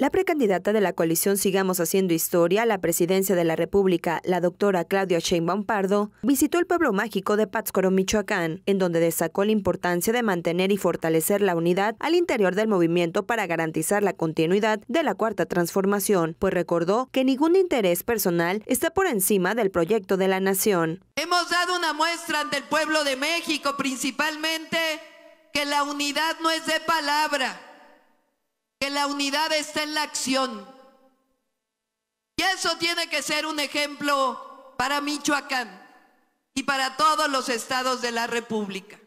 La precandidata de la coalición Sigamos Haciendo Historia a la presidencia de la República, la doctora Claudia Sheinbaum Pardo, visitó el pueblo mágico de Pátzcuaro, Michoacán, en donde destacó la importancia de mantener y fortalecer la unidad al interior del movimiento para garantizar la continuidad de la Cuarta Transformación, pues recordó que ningún interés personal está por encima del proyecto de la nación. Hemos dado una muestra ante el pueblo de México, principalmente, que la unidad no es de palabra que la unidad está en la acción. Y eso tiene que ser un ejemplo para Michoacán y para todos los estados de la República.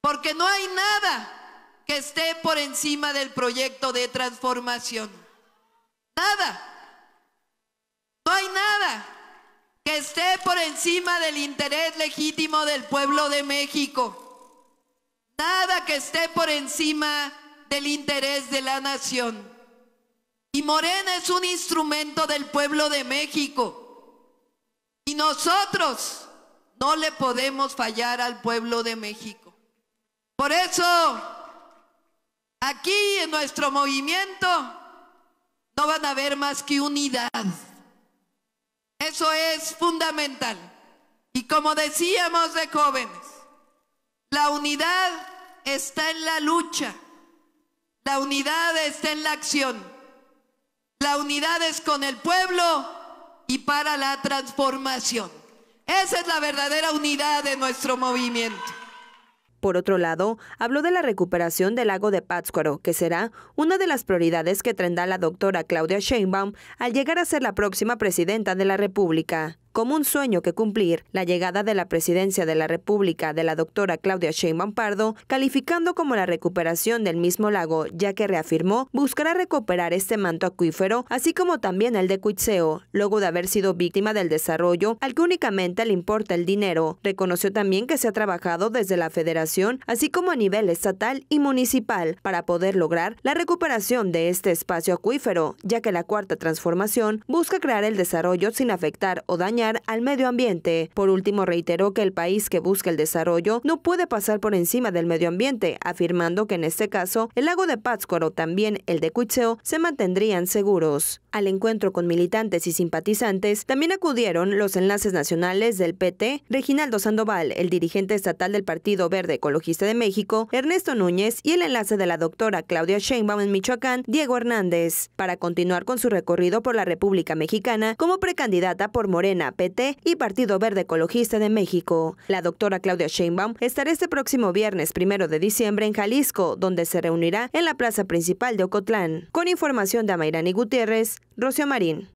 Porque no hay nada que esté por encima del proyecto de transformación. Nada. No hay nada que esté por encima del interés legítimo del pueblo de México. Nada que esté por encima del interés de la nación. Y Morena es un instrumento del pueblo de México. Y nosotros no le podemos fallar al pueblo de México. Por eso, aquí en nuestro movimiento no van a haber más que unidad. Eso es fundamental. Y como decíamos de jóvenes, la unidad está en la lucha. La unidad está en la acción. La unidad es con el pueblo y para la transformación. Esa es la verdadera unidad de nuestro movimiento. Por otro lado, habló de la recuperación del lago de Pátzcuaro, que será una de las prioridades que tendrá la doctora Claudia Sheinbaum al llegar a ser la próxima presidenta de la República como un sueño que cumplir la llegada de la presidencia de la República de la doctora Claudia Sheinbaum Pardo, calificando como la recuperación del mismo lago, ya que reafirmó buscará recuperar este manto acuífero, así como también el de Cuitseo, luego de haber sido víctima del desarrollo al que únicamente le importa el dinero. Reconoció también que se ha trabajado desde la federación, así como a nivel estatal y municipal, para poder lograr la recuperación de este espacio acuífero, ya que la cuarta transformación busca crear el desarrollo sin afectar o dañar al medio ambiente. Por último, reiteró que el país que busca el desarrollo no puede pasar por encima del medio ambiente, afirmando que en este caso el lago de Pátzcuaro, también el de Cuicheo, se mantendrían seguros. Al encuentro con militantes y simpatizantes también acudieron los enlaces nacionales del PT, Reginaldo Sandoval, el dirigente estatal del Partido Verde Ecologista de México, Ernesto Núñez y el enlace de la doctora Claudia Sheinbaum en Michoacán, Diego Hernández, para continuar con su recorrido por la República Mexicana como precandidata por Morena PT y Partido Verde Ecologista de México. La doctora Claudia Sheinbaum estará este próximo viernes primero de diciembre en Jalisco, donde se reunirá en la plaza principal de Ocotlán. Con información de Amairani Gutiérrez, Rocío Marín.